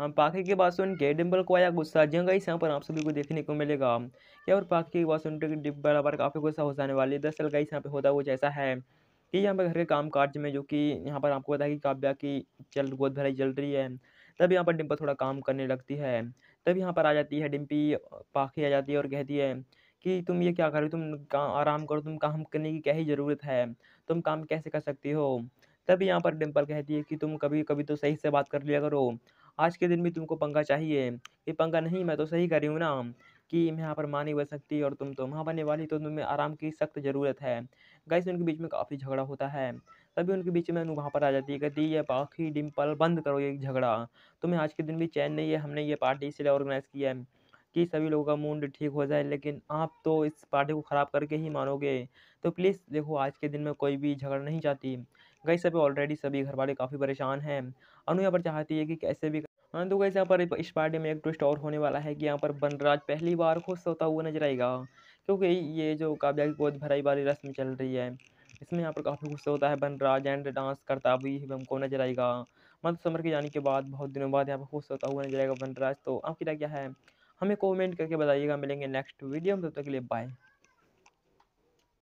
हम हाँ, पाखी की बात सुन के डिम्बल को आया गुस्सा जंग इस यहाँ पर आप सभी को देखने को मिलेगा यहाँ और पाखी की बात सुन के डिम्बल पर काफ़ी गुस्सा हो जाने वाली है दरअसल गई यहाँ पर होता कुछ ऐसा है कि यहाँ पर घर के काम काज में जो कि यहाँ पर आपको पता है कि काव्या की चल गोद भराई चल रही है तब यहाँ पर डिम्पल थोड़ा काम करने लगती है तब यहाँ पर आ जाती है डिम्पी पाखी आ जाती है और कहती है कि तुम ये क्या करो तुम आराम करो तुम काम करने की क्या ही ज़रूरत है तुम काम कैसे कर सकती हो तब यहाँ पर डिम्पल कहती है कि तुम कभी कभी तो सही से बात कर लिया करो आज के दिन भी तुमको पंखा चाहिए ये पंखा नहीं मैं तो सही कर रही हूँ ना कि मैं यहाँ पर माँ नहीं बन सकती और तुम तो माँ बनने वाली तो तुम्हें आराम की सख्त ज़रूरत है गैस उनके बीच में काफ़ी झगड़ा होता है तभी उनके बीच में वहाँ पर आ जाती है कहती है पाखी डिम्पल बंद करो ये झगड़ा तुम्हें आज के दिन भी चैन नहीं है हमने ये पार्टी इसलिए ऑर्गेनाइज़ किया है कि सभी लोगों का मूड ठीक हो जाए लेकिन आप तो इस पार्टी को ख़राब करके ही मानोगे तो प्लीज़ देखो आज के दिन में कोई भी झगड़ा नहीं चाहती गई सभी ऑलरेडी सभी घर वाले काफ़ी परेशान हैं अनु यहाँ पर चाहती है कि कैसे भी हाँ तो कैसे यहाँ पर इस पार्टी में एक ट्विस्ट और होने वाला है कि यहाँ पर बनराज पहली बार खुश होता हुआ नजर आएगा क्योंकि ये जो काव्या की गोद भराई वाली रस्म चल रही है इसमें यहाँ पर काफ़ी गुस्सा होता है बनराज एंड डांस करता भी हमको नजर आएगा मत समर के जाने के बाद बहुत दिनों बाद यहाँ पर खुश होता हुआ नजर आएगा बनराज तो आपकी राय क्या है हमें कमेंट करके बताइएगा मिलेंगे नेक्स्ट वीडियो में तब तक के लिए बाय